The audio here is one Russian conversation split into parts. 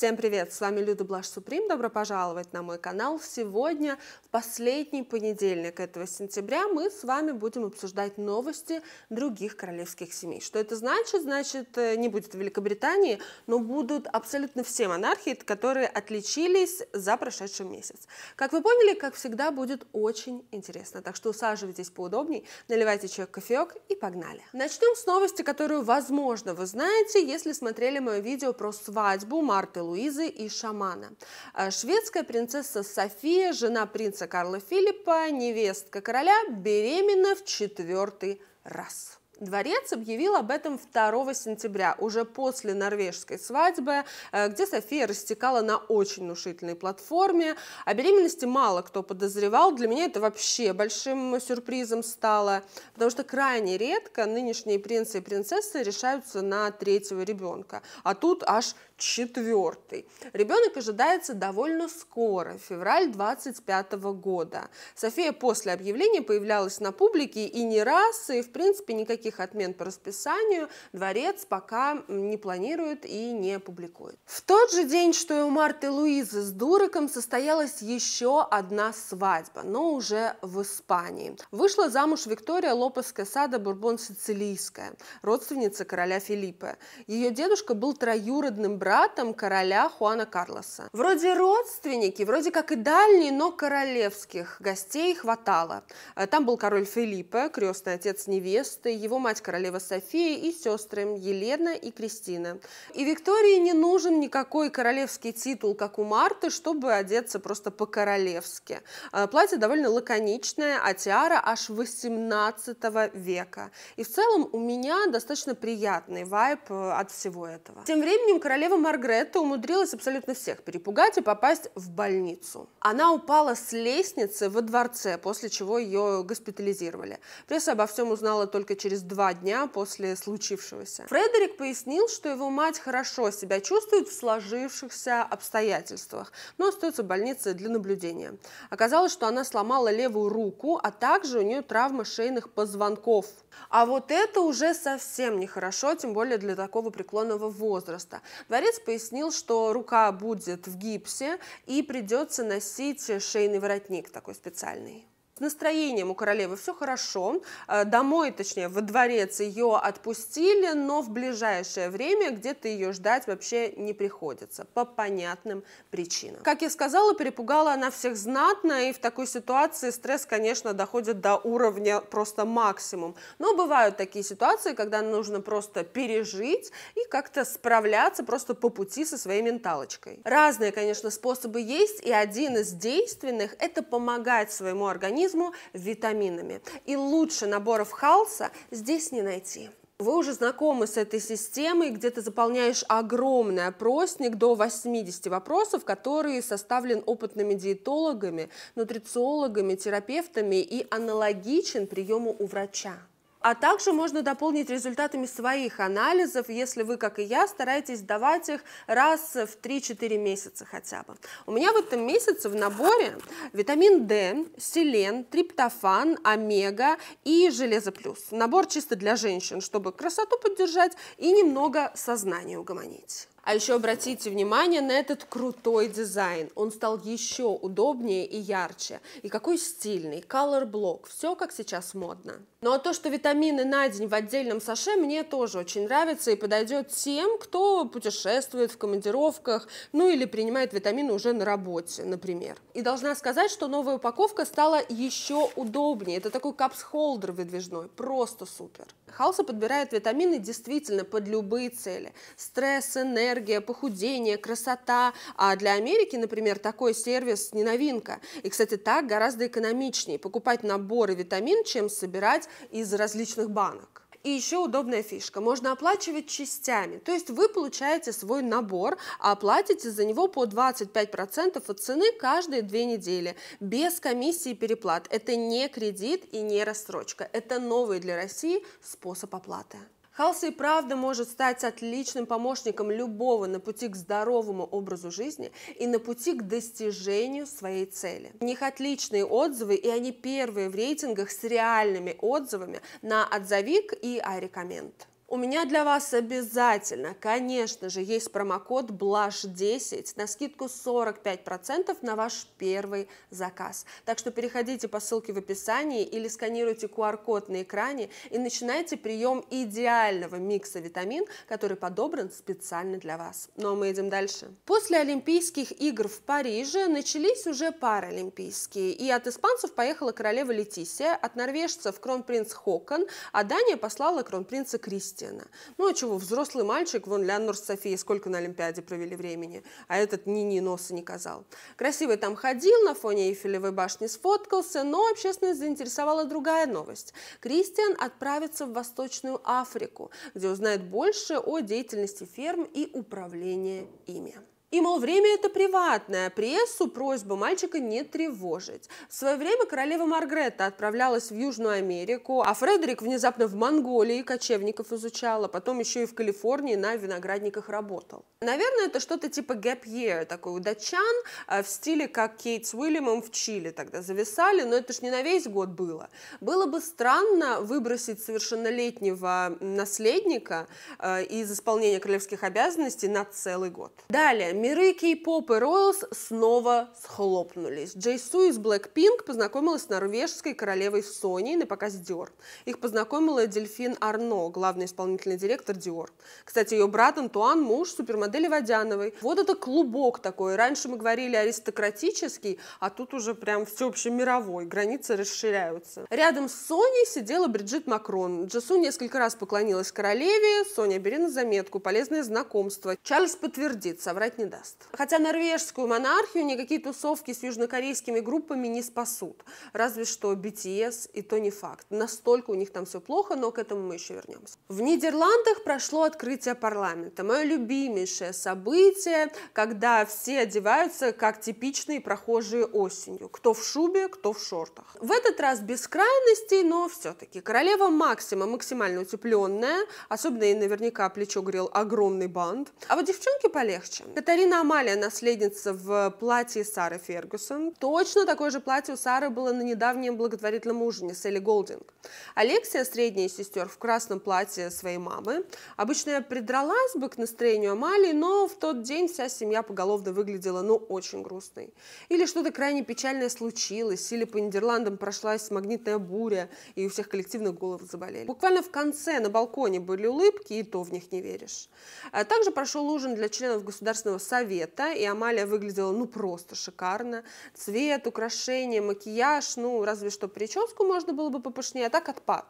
Всем привет! С вами Люда Блаш Суприм. Добро пожаловать на мой канал. Сегодня, в последний понедельник этого сентября, мы с вами будем обсуждать новости других королевских семей. Что это значит? Значит, э, не будет Великобритании, но будут абсолютно все монархии, которые отличились за прошедший месяц. Как вы поняли, как всегда, будет очень интересно. Так что усаживайтесь поудобней, наливайте чай кофеек и погнали. Начнем с новости, которую, возможно, вы знаете, если смотрели мое видео про свадьбу Марты Луизы и шамана. Э, шведская принцесса София, жена принца Карла Филиппа, невестка короля, беременна в четвертый раз. Дворец объявил об этом 2 сентября, уже после норвежской свадьбы, э, где София растекала на очень внушительной платформе. О беременности мало кто подозревал, для меня это вообще большим сюрпризом стало, потому что крайне редко нынешние принцы и принцессы решаются на третьего ребенка, а тут аж Четвертый. Ребенок ожидается довольно скоро, февраль 25 года. София после объявления появлялась на публике и не раз, и в принципе никаких отмен по расписанию дворец пока не планирует и не публикует. В тот же день, что и у Марты Луизы с Дураком, состоялась еще одна свадьба, но уже в Испании. Вышла замуж Виктория Лопес Касада Бурбон-Сицилийская, родственница короля Филиппа. Ее дедушка был троюродным братом братом короля Хуана Карлоса. Вроде родственники, вроде как и дальние, но королевских гостей хватало. Э, там был король Филиппа, крестный отец невесты, его мать королева София и сестры Елена и Кристина. И Виктории не нужен никакой королевский титул, как у Марты, чтобы одеться просто по-королевски. Э, платье довольно лаконичное, а тиара аж 18 века. И в целом у меня достаточно приятный вайб э, от всего этого. Тем временем королева Маргретта умудрилась абсолютно всех перепугать и попасть в больницу. Она упала с лестницы во дворце, после чего ее госпитализировали. Пресса обо всем узнала только через два дня после случившегося. Фредерик пояснил, что его мать хорошо себя чувствует в сложившихся обстоятельствах, но остается в больнице для наблюдения. Оказалось, что она сломала левую руку, а также у нее травма шейных позвонков. А вот это уже совсем нехорошо, тем более для такого преклонного возраста. Дворец пояснил, что рука будет в гипсе и придется носить шейный воротник такой специальный. С настроением у королевы все хорошо. Э, домой, точнее, во дворец ее отпустили, но в ближайшее время где-то ее ждать вообще не приходится. По понятным причинам. Как я сказала, перепугала она всех знатно, и в такой ситуации стресс, конечно, доходит до уровня просто максимум. Но бывают такие ситуации, когда нужно просто пережить и как-то справляться просто по пути со своей менталочкой. Разные, конечно, способы есть, и один из действенных – это помогать своему организму организму витаминами. И лучше наборов халса здесь не найти. Вы уже знакомы с этой системой, где ты заполняешь огромный опросник до 80 вопросов, который составлен опытными диетологами, нутрициологами, терапевтами и аналогичен приему у врача. А также можно дополнить результатами своих анализов, если вы, как и я, стараетесь давать их раз в 3-4 месяца хотя бы. У меня в этом месяце в наборе витамин D, селен, триптофан, омега и железо плюс. Набор чисто для женщин, чтобы красоту поддержать и немного сознание угомонить. А еще обратите внимание на этот крутой дизайн. Он стал еще удобнее и ярче. И какой стильный, color блок, все как сейчас модно. Ну а то, что витамины на день в отдельном саше, мне тоже очень нравится и подойдет тем, кто путешествует в командировках, ну или принимает витамины уже на работе, например. И должна сказать, что новая упаковка стала еще удобнее. Это такой капс-холдер выдвижной, просто супер. Халса подбирает витамины действительно под любые цели. Стресс, энергия, энергия, похудение, красота. А для Америки, например, такой сервис не новинка. И, кстати, так гораздо экономичнее покупать наборы витамин, чем собирать из различных банок. И еще удобная фишка. Можно оплачивать частями. То есть вы получаете свой набор, а платите за него по 25% от цены каждые две недели. Без комиссии переплат. Это не кредит и не рассрочка. Это новый для России способ оплаты. Хаос и правда может стать отличным помощником любого на пути к здоровому образу жизни и на пути к достижению своей цели. У них отличные отзывы, и они первые в рейтингах с реальными отзывами на отзовик и iRecommend. У меня для вас обязательно, конечно же, есть промокод BLASH10 на скидку 45% на ваш первый заказ. Так что переходите по ссылке в описании или сканируйте QR-код на экране и начинайте прием идеального микса витамин, который подобран специально для вас. Ну а мы идем дальше. После Олимпийских игр в Париже начались уже паралимпийские. И от испанцев поехала королева Летисия, от норвежцев кронпринц Хокон, а Дания послала кронпринца Кристи. Кристиана. Ну а чего, взрослый мальчик, вон Леонор с Софией сколько на Олимпиаде провели времени, а этот ни, ни носа не казал. Красивый там ходил, на фоне Эйфелевой башни сфоткался, но общественность заинтересовала другая новость. Кристиан отправится в Восточную Африку, где узнает больше о деятельности ферм и управления ими. И, мол, время это приватное, прессу просьба мальчика не тревожить. В свое время королева Маргрета отправлялась в Южную Америку, а Фредерик внезапно в Монголии кочевников изучала, потом еще и в Калифорнии на виноградниках работал. Наверное, это что-то типа gap year, такой у датчан, э, в стиле, как Кейт с Уильямом в Чили тогда зависали, но это ж не на весь год было. Было бы странно выбросить совершеннолетнего наследника э, из исполнения королевских обязанностей на целый год. Далее, миры кей-поп и роялс снова схлопнулись. Джей Су из Blackpink познакомилась с норвежской королевой Соней на показ Dior. Их познакомила Дельфин Арно, главный исполнительный директор Dior. Кстати, ее брат Антуан – муж супермодели Водяновой. Вот это клубок такой. Раньше мы говорили аристократический, а тут уже прям мировой. Границы расширяются. Рядом с Соней сидела Бриджит Макрон. Джесу несколько раз поклонилась королеве, Соня бери на заметку полезное знакомство. Чарльз подтвердит, соврать не даст. Хотя норвежскую монархию никакие тусовки с южнокорейскими группами не спасут. Разве что BTS, и то не факт. Настолько у них там все плохо, но к этому мы еще вернемся. В Нидерландах прошло открытие парламента. Мое любимейшее событие, когда все одеваются как типичные прохожие осенью. Кто в шубе, кто в шортах. В этот раз без крайностей, но все-таки. Королева Максима максимально утепленная, особенно и наверняка плечо грел огромный бант. А вот девчонки полегче. Катарина Каролина Амалия, наследница в платье Сары Фергюсон. Точно такое же платье у Сары было на недавнем благотворительном ужине с Элли Голдинг. Алексия, средняя из сестер, в красном платье своей мамы. Обычно я придралась бы к настроению Амалии, но в тот день вся семья поголовно выглядела, ну, очень грустной. Или что-то крайне печальное случилось, или по Нидерландам прошлась магнитная буря, и у всех коллективных голов заболели. Буквально в конце на балконе были улыбки, и то в них не веришь. Э, также прошел ужин для членов Государственного совета, и Амалия выглядела, ну, просто шикарно. Цвет, украшения, макияж, ну, разве что прическу можно было бы попышнее, а так отпад.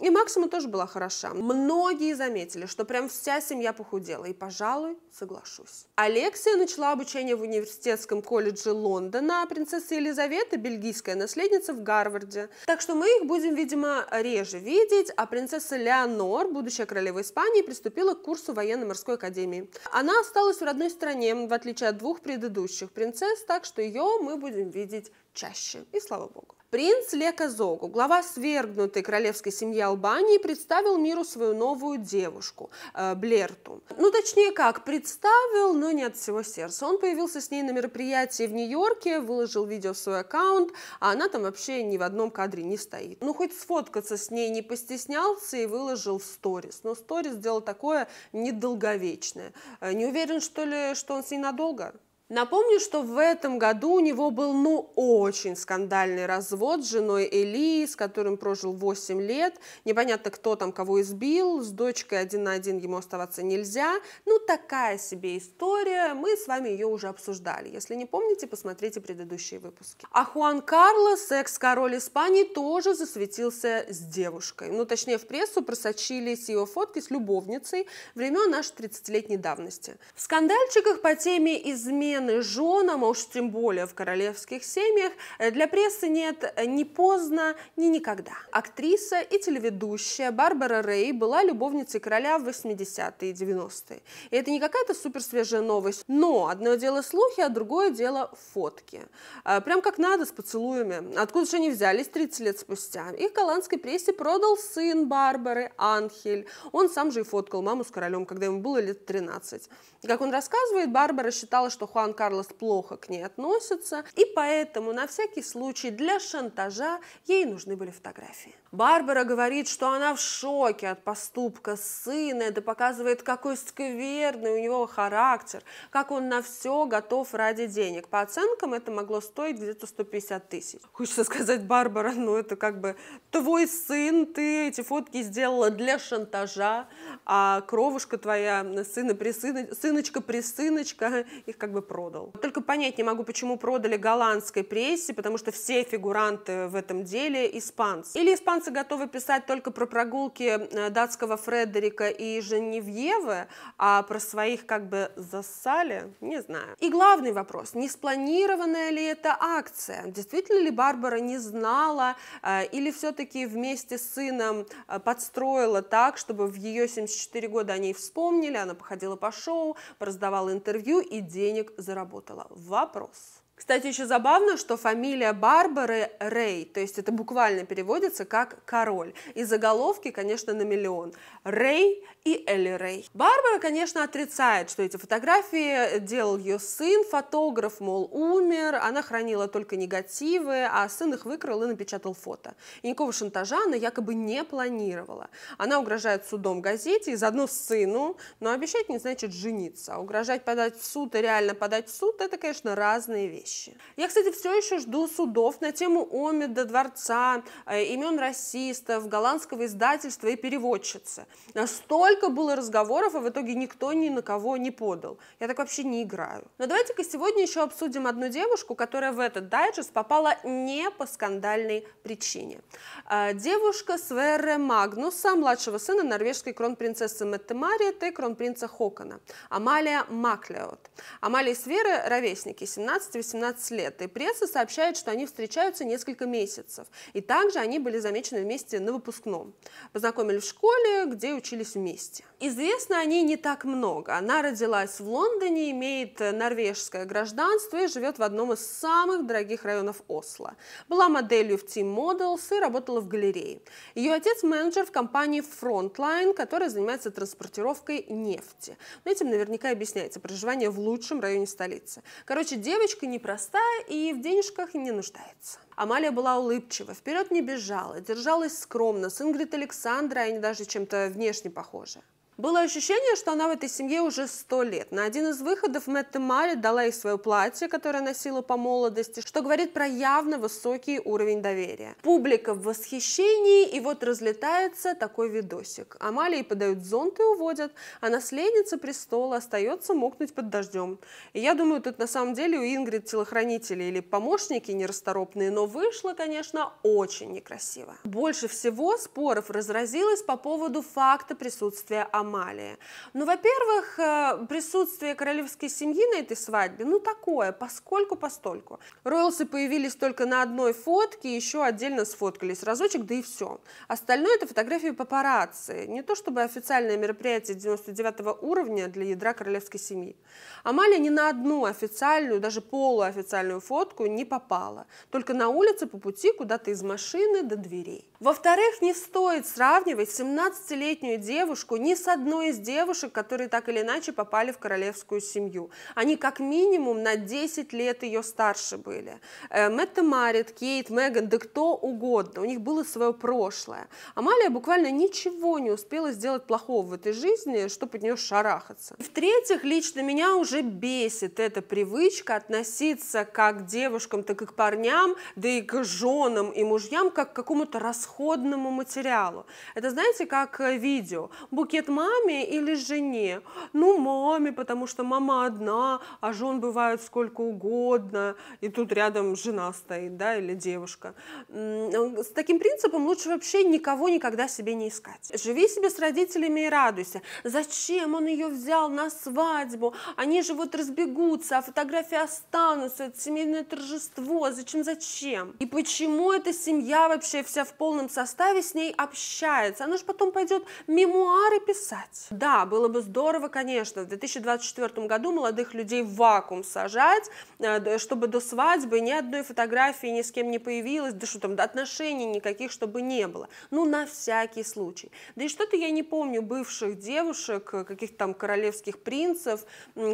И Максима тоже была хороша. Многие заметили, что прям вся семья похудела, и, пожалуй, соглашусь. Алексия начала обучение в университетском колледже Лондона, принцесса Елизавета, бельгийская наследница в Гарварде. Так что мы их будем, видимо, реже видеть, а принцесса Леонор, будущая королева Испании, приступила к курсу военно-морской академии. Она осталась в родной стране, стране, в отличие от двух предыдущих принцесс, так что ее мы будем видеть чаще. И слава богу. Принц Лека Зогу, глава свергнутой королевской семьи Албании, представил миру свою новую девушку, э, Блерту. Ну, точнее как, представил, но не от всего сердца. Он появился с ней на мероприятии в Нью-Йорке, выложил видео в свой аккаунт, а она там вообще ни в одном кадре не стоит. Ну, хоть сфоткаться с ней не постеснялся и выложил сторис. Но сторис сделал такое недолговечное. Э, не уверен, что ли, что он с ней надолго? Напомню, что в этом году у него был, ну, очень скандальный развод с женой Эли, с которым прожил 8 лет. Непонятно, кто там кого избил, с дочкой один на один ему оставаться нельзя. Ну, такая себе история, мы с вами ее уже обсуждали. Если не помните, посмотрите предыдущие выпуски. А Хуан Карлос, секс король Испании, тоже засветился с девушкой. Ну, точнее, в прессу просочились его фотки с любовницей времен аж 30-летней давности. В скандальчиках по теме измен измены женам, а уж тем более в королевских семьях, э, для прессы нет э, ни поздно, ни никогда. Актриса и телеведущая Барбара Рэй была любовницей короля в 80-е и 90-е. И это не какая-то суперсвежая новость, но одно дело слухи, а другое дело фотки. Э, прям как надо с поцелуями. Откуда же они взялись 30 лет спустя? Их голландской прессе продал сын Барбары, Анхель. Он сам же и фоткал маму с королем, когда ему было лет 13. Как он рассказывает, Барбара считала, что Хуан Хуан Карлос плохо к ней относится, и поэтому на всякий случай для шантажа ей нужны были фотографии. Барбара говорит, что она в шоке от поступка сына, это показывает, какой скверный у него характер, как он на все готов ради денег. По оценкам это могло стоить где-то 150 тысяч. Хочется сказать, Барбара, ну это как бы твой сын, ты эти фотки сделала для шантажа, а кровушка твоя, сына-присыночка, сыночка при сыночка, их как бы продал. Только понять не могу, почему продали голландской прессе, потому что все фигуранты в этом деле испанцы. Или испанцы готовы писать только про прогулки э, датского Фредерика и Женевьевы, а про своих как бы засали, не знаю. И главный вопрос, не спланированная ли эта акция? Действительно ли Барбара не знала э, или все-таки вместе с сыном э, подстроила так, чтобы в ее 74 года о ней вспомнили, она походила по шоу, раздавала интервью и денег заработала. Вопрос. Кстати, еще забавно, что фамилия Барбары Рей, то есть это буквально переводится как «король». И заголовки, конечно, на миллион. Рей и Элли Рей. Барбара, конечно, отрицает, что эти фотографии делал ее сын, фотограф, мол, умер, она хранила только негативы, а сын их выкрал и напечатал фото. И никакого шантажа она якобы не планировала. Она угрожает судом газете и заодно сыну, но обещать не значит жениться. А угрожать подать в суд и реально подать в суд – это, конечно, разные вещи вещи. Я, кстати, все еще жду судов на тему Омида, Дворца, э, имен расистов, голландского издательства и переводчицы. Столько было разговоров, а в итоге никто ни на кого не подал. Я так вообще не играю. Но давайте-ка сегодня еще обсудим одну девушку, которая в этот дайджест попала не по скандальной причине. Э, девушка Сверре Магнуса, младшего сына норвежской кронпринцессы Метте Мариет и кронпринца Хокона, Амалия Маклеот. Амалия и Свере ровесники, 17, 18 лет, и пресса сообщает, что они встречаются несколько месяцев. И также они были замечены вместе на выпускном. Познакомились в школе, где учились вместе. Известно о ней не так много. Она родилась в Лондоне, имеет норвежское гражданство и живет в одном из самых дорогих районов Осло. Была моделью в Team Models и работала в галерее. Ее отец менеджер в компании Frontline, которая занимается транспортировкой нефти. Но этим наверняка объясняется проживание в лучшем районе столицы. Короче, девочка не проста и в денежках не нуждается. Амалия была улыбчива, вперед не бежала, держалась скромно. С Ингрид Александра они даже чем-то внешне похожи. Было ощущение, что она в этой семье уже сто лет. На один из выходов Мэтт и Мари дала ей свое платье, которое носила по молодости, что говорит про явно высокий уровень доверия. Публика в восхищении, и вот разлетается такой видосик. Амалии подают зонт и уводят, а наследница престола остается мокнуть под дождем. И я думаю, тут на самом деле у Ингрид телохранители или помощники нерасторопные, но вышло, конечно, очень некрасиво. Больше всего споров разразилось по поводу факта присутствия Амалии аномалия? Ну, во-первых, э, присутствие королевской семьи на этой свадьбе, ну, такое, поскольку-постольку. Роялсы появились только на одной фотке, еще отдельно сфоткались разочек, да и все. Остальное это фотографии папарацци. Не то чтобы официальное мероприятие 99 уровня для ядра королевской семьи. Амалия ни на одну официальную, даже полуофициальную фотку не попала. Только на улице по пути куда-то из машины до дверей. Во-вторых, не стоит сравнивать 17-летнюю девушку ни с одной из девушек, которые так или иначе попали в королевскую семью. Они как минимум на 10 лет ее старше были. Э, Мэтта Марит, Кейт, Меган, да кто угодно. У них было свое прошлое. Амалия буквально ничего не успела сделать плохого в этой жизни, чтобы от нее шарахаться. В-третьих, лично меня уже бесит эта привычка относиться как к девушкам, так и к парням, да и к женам и мужьям, как к какому-то расходному материалу. Это, знаете, как э, видео. Букет мамы маме или жене? Ну, маме, потому что мама одна, а жен бывает сколько угодно, и тут рядом жена стоит, да, или девушка. С таким принципом лучше вообще никого никогда себе не искать. Живи себе с родителями и радуйся. Зачем он ее взял на свадьбу? Они же вот разбегутся, а фотографии останутся, это семейное торжество, зачем, зачем? И почему эта семья вообще вся в полном составе с ней общается? Она же потом пойдет мемуары писать писать. Да, было бы здорово, конечно, в 2024 году молодых людей в вакуум сажать, э, чтобы до свадьбы ни одной фотографии ни с кем не появилось, да что там, отношений никаких, чтобы не было. Ну, на всякий случай. Да и что-то я не помню бывших девушек, э, каких-то там королевских принцев,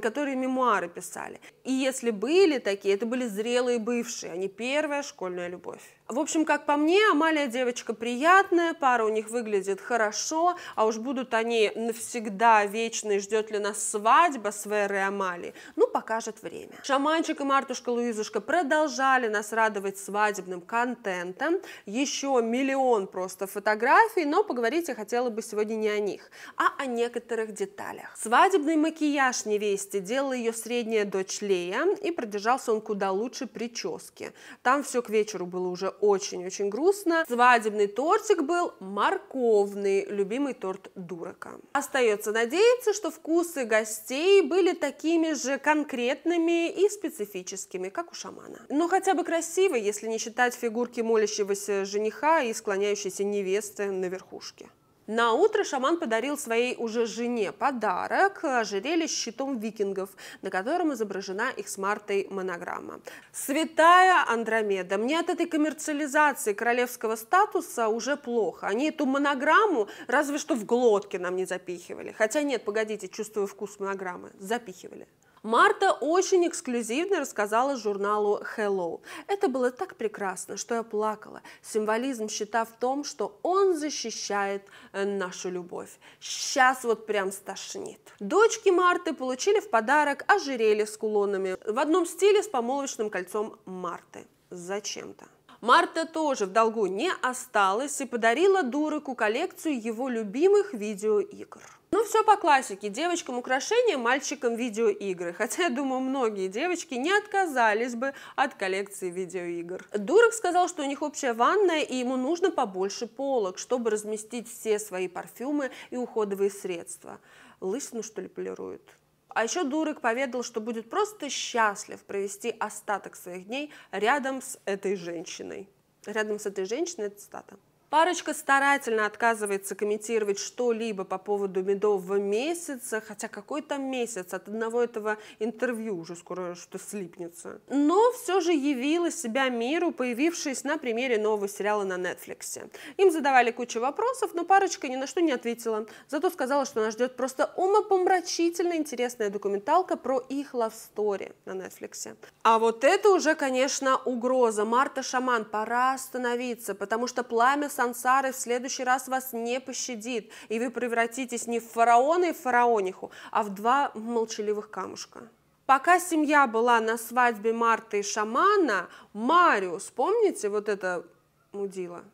которые мемуары писали. И если были такие, это были зрелые бывшие, а не первая школьная любовь. В общем, как по мне, Амалия девочка приятная, пара у них выглядит хорошо, а уж будут они навсегда вечно и ждет ли нас свадьба с Верой Амали? ну, покажет время. Шаманчик и Мартушка Луизушка продолжали нас радовать свадебным контентом, еще миллион просто фотографий, но поговорить я хотела бы сегодня не о них, а о некоторых деталях. Свадебный макияж невесте делала ее средняя дочь Лея, и продержался он куда лучше прически. Там все к вечеру было уже очень-очень грустно. Свадебный тортик был морковный, любимый торт дурака ребенком. Остается надеяться, что вкусы гостей были такими же конкретными и специфическими, как у шамана. Но хотя бы красиво, если не считать фигурки молящегося жениха и склоняющейся невесты на верхушке. На утро шаман подарил своей уже жене подарок – ожерелье с щитом викингов, на котором изображена их с Мартой монограмма. Святая Андромеда, мне от этой коммерциализации королевского статуса уже плохо. Они эту монограмму разве что в глотке нам не запихивали. Хотя нет, погодите, чувствую вкус монограммы. Запихивали. Марта очень эксклюзивно рассказала журналу Hello. Это было так прекрасно, что я плакала. Символизм счета в том, что он защищает э, нашу любовь. Сейчас вот прям стошнит. Дочки Марты получили в подарок ожерелье с кулонами в одном стиле с помолвочным кольцом Марты. Зачем-то. Марта тоже в долгу не осталась и подарила Дуреку коллекцию его любимых видеоигр. Ну, все по классике. Девочкам украшения, мальчикам видеоигры. Хотя, я думаю, многие девочки не отказались бы от коллекции видеоигр. Дурак сказал, что у них общая ванная, и ему нужно побольше полок, чтобы разместить все свои парфюмы и уходовые средства. Лысину, что ли, полируют? А еще Дурак поведал, что будет просто счастлив провести остаток своих дней рядом с этой женщиной. Рядом с этой женщиной, это цитата. Парочка старательно отказывается комментировать что-либо по поводу медового месяца, хотя какой там месяц, от одного этого интервью уже скоро что слипнется. Но все же явила себя миру, появившись на примере нового сериала на Netflix. Им задавали кучу вопросов, но парочка ни на что не ответила. Зато сказала, что нас ждет просто умопомрачительно интересная документалка про их love story на Netflix. А вот это уже, конечно, угроза. Марта Шаман, пора остановиться, потому что пламя сансары в следующий раз вас не пощадит, и вы превратитесь не в фараона и фараониху, а в два молчаливых камушка. Пока семья была на свадьбе Марты и шамана, Мариус, помните вот это мудила?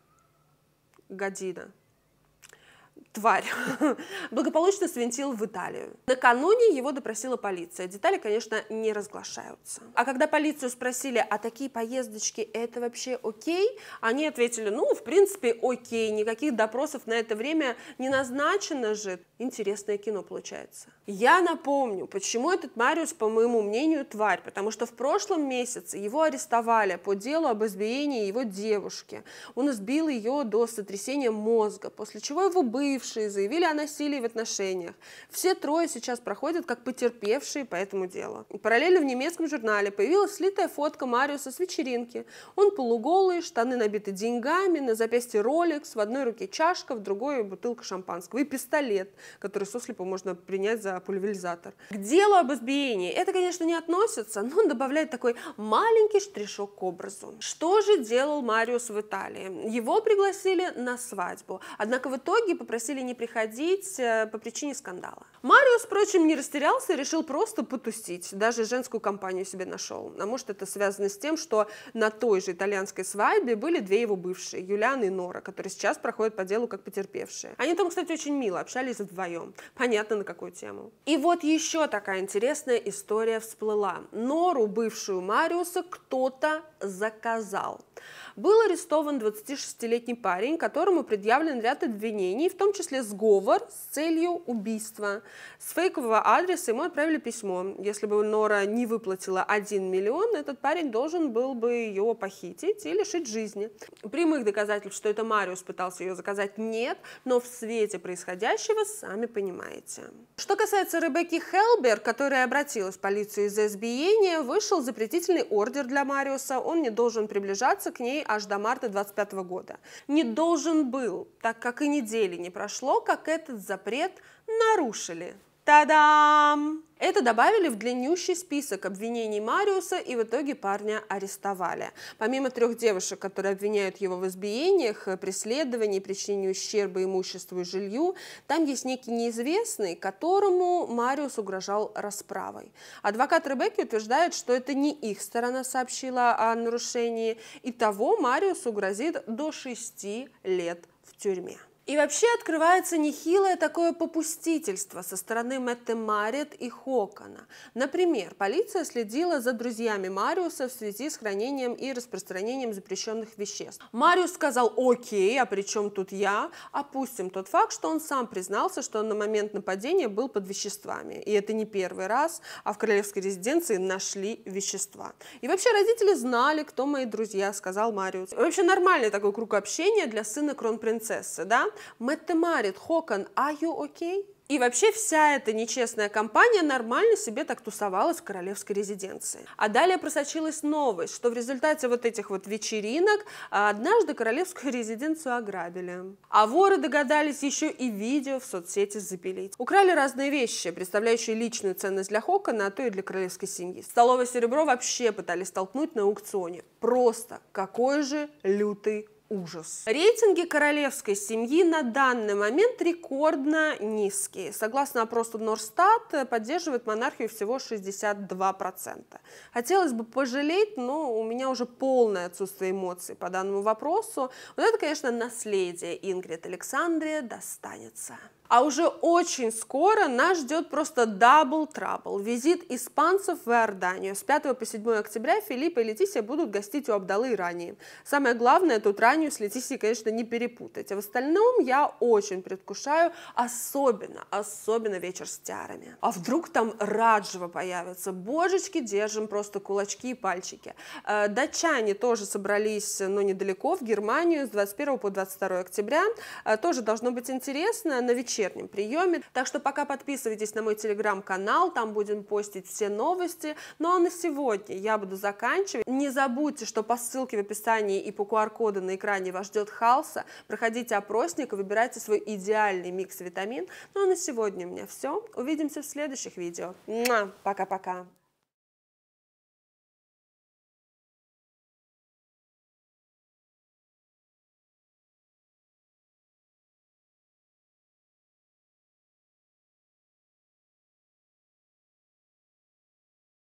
Година тварь, благополучно свинтил в Италию. Накануне его допросила полиция. Детали, конечно, не разглашаются. А когда полицию спросили, а такие поездочки это вообще окей, они ответили, ну, в принципе, окей, никаких допросов на это время не назначено же. Интересное кино получается. Я напомню, почему этот Мариус, по моему мнению, тварь, потому что в прошлом месяце его арестовали по делу об избиении его девушки. Он избил ее до сотрясения мозга, после чего его бывший бывшие заявили о насилии в отношениях. Все трое сейчас проходят как потерпевшие по этому делу. Параллельно в немецком журнале появилась слитая фотка Мариуса с вечеринки. Он полуголый, штаны набиты деньгами, на запястье роликс, в одной руке чашка, в другой бутылка шампанского и пистолет, который сослепо можно принять за пульверизатор. К делу об избиении это, конечно, не относится, но он добавляет такой маленький штришок к образу. Что же делал Мариус в Италии? Его пригласили на свадьбу, однако в итоге попросили просили не приходить э, по причине скандала. Мариус, впрочем, не растерялся, решил просто потусить. Даже женскую компанию себе нашел. А может, это связано с тем, что на той же итальянской свадьбе были две его бывшие, Юлиана и Нора, которые сейчас проходят по делу как потерпевшие. Они там, кстати, очень мило общались вдвоем. Понятно, на какую тему. И вот еще такая интересная история всплыла. Нору, бывшую Мариуса, кто-то заказал. Был арестован 26-летний парень, которому предъявлен ряд обвинений, в том числе сговор с целью убийства. С фейкового адреса ему отправили письмо. Если бы Нора не выплатила 1 миллион, этот парень должен был бы ее похитить и лишить жизни. Прямых доказательств, что это Мариус пытался ее заказать, нет, но в свете происходящего сами понимаете. Что касается Ребекки Хелбер, которая обратилась в полицию из-за избиения, вышел запретительный ордер для Мариуса, он не должен приближаться придраться к ней аж до марта 25 года. Не должен был, так как и недели не прошло, как этот запрет нарушили. Та-дам! Это добавили в длиннющий список обвинений Мариуса, и в итоге парня арестовали. Помимо трех девушек, которые обвиняют его в избиениях, э, преследовании, причинении ущерба имуществу и жилью, там есть некий неизвестный, которому Мариус угрожал расправой. Адвокат Ребекки утверждает, что это не их сторона сообщила о нарушении, и того Мариусу грозит до шести лет в тюрьме. И вообще открывается нехилое такое попустительство со стороны Мэтты Марит и Хокона. Например, полиция следила за друзьями Мариуса в связи с хранением и распространением запрещенных веществ. Мариус сказал «Окей, а при чем тут я?» Опустим тот факт, что он сам признался, что на момент нападения был под веществами. И это не первый раз, а в королевской резиденции нашли вещества. И вообще родители знали, кто мои друзья, сказал Мариус. Вообще нормальный такой круг общения для сына кронпринцессы, да? Меттемарит, Хокон, are you okay? И вообще вся эта нечестная компания нормально себе так тусовалась в королевской резиденции. А далее просочилась новость, что в результате вот этих вот вечеринок а, однажды королевскую резиденцию ограбили. А воры догадались еще и видео в соцсети запилить. Украли разные вещи, представляющие личную ценность для Хокона, а то и для королевской семьи. Столовое серебро вообще пытались столкнуть на аукционе. Просто какой же лютый ужас. Рейтинги королевской семьи на данный момент рекордно низкие. Согласно опросу Норстат, э, поддерживает монархию всего 62%. Хотелось бы пожалеть, но у меня уже полное отсутствие эмоций по данному вопросу. Вот это, конечно, наследие Ингрид Александрия достанется. А уже очень скоро нас ждет просто дабл трабл. Визит испанцев в Иорданию. С 5 по 7 октября Филипп и Летисия будут гостить у Абдалы и Рании. Самое главное, тут Ранию с Летисией, конечно, не перепутать. А в остальном я очень предвкушаю, особенно, особенно вечер с тиарами. А вдруг там Раджева появится? Божечки, держим просто кулачки и пальчики. Э, датчане тоже собрались, но недалеко, в Германию с 21 по 22 октября. Э, тоже должно быть интересно. На вечер вечернем приеме. Так что пока подписывайтесь на мой телеграм-канал, там будем постить все новости. Ну а на сегодня я буду заканчивать. Не забудьте, что по ссылке в описании и по QR-коду на экране вас ждет халса. Проходите опросник и выбирайте свой идеальный микс витамин. Ну а на сегодня у меня все. Увидимся в следующих видео. Пока-пока!